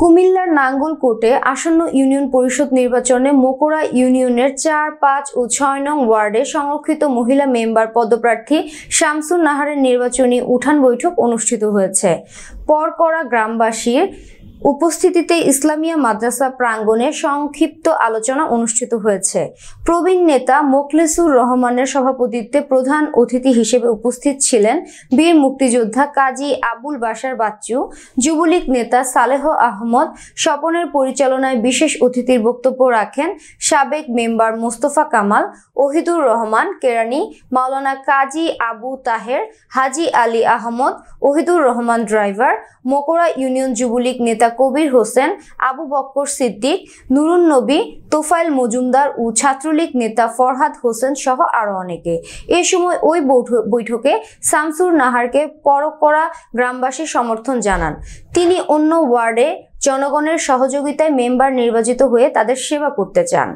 কুমিল্লার নাঙ্গলকোটে আসন্ন ইউনিয়ন পরিষদ নির্বাচনে মোকরা ইউনিয়নের চার পাঁচ ও ছয় নং ওয়ার্ডে সংরক্ষিত মহিলা মেম্বার পদপ্রার্থী শামসুন নাহারের নির্বাচনী উঠান বৈঠক অনুষ্ঠিত হয়েছে পরকড়া গ্রামবাসীর উপস্থিতিতে ইসলামিয়া মাদ্রাসা প্রাঙ্গণে সংক্ষিপ্ত আলোচনা অনুষ্ঠিত হয়েছে প্রবীণ নেতা মোখলেসুর রহমানের সভাপতিত্বে প্রধান অতিথি হিসেবে উপস্থিত ছিলেন বীর মুক্তিযোদ্ধা কাজী আবুল বাসার বাচ্চু যুবলীগ নেতা সালেহ আহমদ স্বপনের পরিচালনায় বিশেষ অতিথির বক্তব্য রাখেন সাবেক মেম্বার মোস্তফা কামাল ওহিদুর রহমান কেরানি মাওলানা কাজী আবু তাহের হাজি আলী আহমদ ওহিদুর রহমান ড্রাইভার মকরা ইউনিয়ন যুবলীগ নেতা কবির হোসেন আবু বক্কর সিদ্দিক নুরুন নবী তোফাইল মজুমদার ও ছাত্রলীগ নেতা ফরহাদ হোসেন সহ আরও অনেকে এ সময় ওই বৈঠকে শামসুর নাহারকে পরকরা গ্রামবাসী সমর্থন জানান তিনি অন্য ওয়ার্ডে জনগণের সহযোগিতায় মেম্বার নির্বাচিত হয়ে তাদের সেবা করতে চান